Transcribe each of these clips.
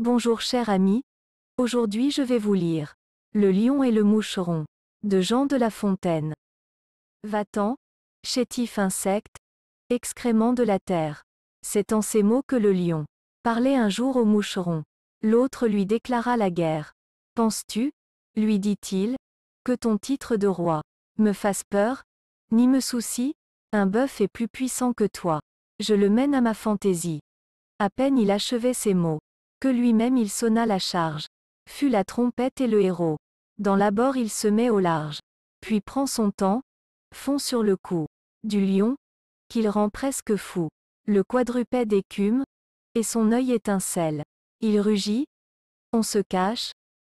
Bonjour cher ami. Aujourd'hui je vais vous lire Le lion et le moucheron de Jean de La Fontaine. Va-t'en, chétif insecte, excrément de la terre. C'est en ces mots que le lion parlait un jour au moucheron. L'autre lui déclara la guerre. Penses-tu, lui dit-il, que ton titre de roi me fasse peur, ni me soucie, un bœuf est plus puissant que toi. Je le mène à ma fantaisie. À peine il achevait ces mots que lui-même il sonna la charge. Fut la trompette et le héros. Dans l'abord il se met au large. Puis prend son temps, fond sur le cou. Du lion, qu'il rend presque fou. Le quadrupède écume, et son œil étincelle. Il rugit, on se cache,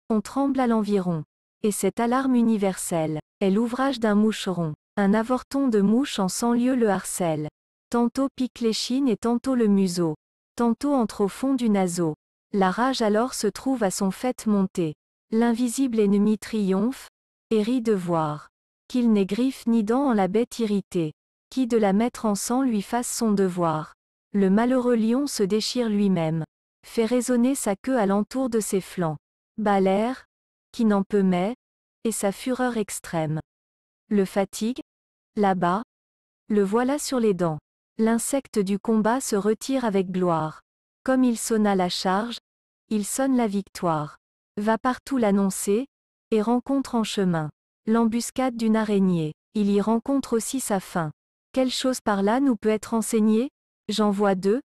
on tremble à l'environ. Et cette alarme universelle, est l'ouvrage d'un moucheron. Un avorton de mouche en cent lieu le harcèle. Tantôt pique l'échine et tantôt le museau. Tantôt entre au fond du naseau. La rage alors se trouve à son fait montée. L'invisible ennemi triomphe, et rit de voir. Qu'il n'ait griffe ni dent en la bête irritée. Qui de la mettre en sang lui fasse son devoir. Le malheureux lion se déchire lui-même. Fait résonner sa queue à l'entour de ses flancs. Balère. qui n'en peut mais, et sa fureur extrême. Le fatigue, là-bas, le voilà sur les dents. L'insecte du combat se retire avec gloire. Comme il sonna la charge, il sonne la victoire. Va partout l'annoncer, et rencontre en chemin. L'embuscade d'une araignée. Il y rencontre aussi sa fin. Quelle chose par là nous peut être enseignée J'en vois deux,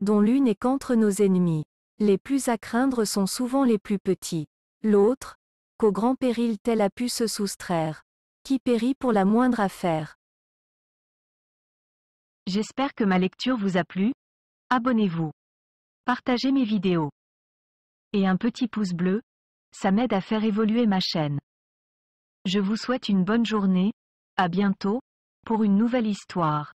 dont l'une est qu'entre nos ennemis. Les plus à craindre sont souvent les plus petits. L'autre, qu'au grand péril tel a pu se soustraire. Qui périt pour la moindre affaire J'espère que ma lecture vous a plu. Abonnez-vous. Partagez mes vidéos et un petit pouce bleu, ça m'aide à faire évoluer ma chaîne. Je vous souhaite une bonne journée, à bientôt, pour une nouvelle histoire.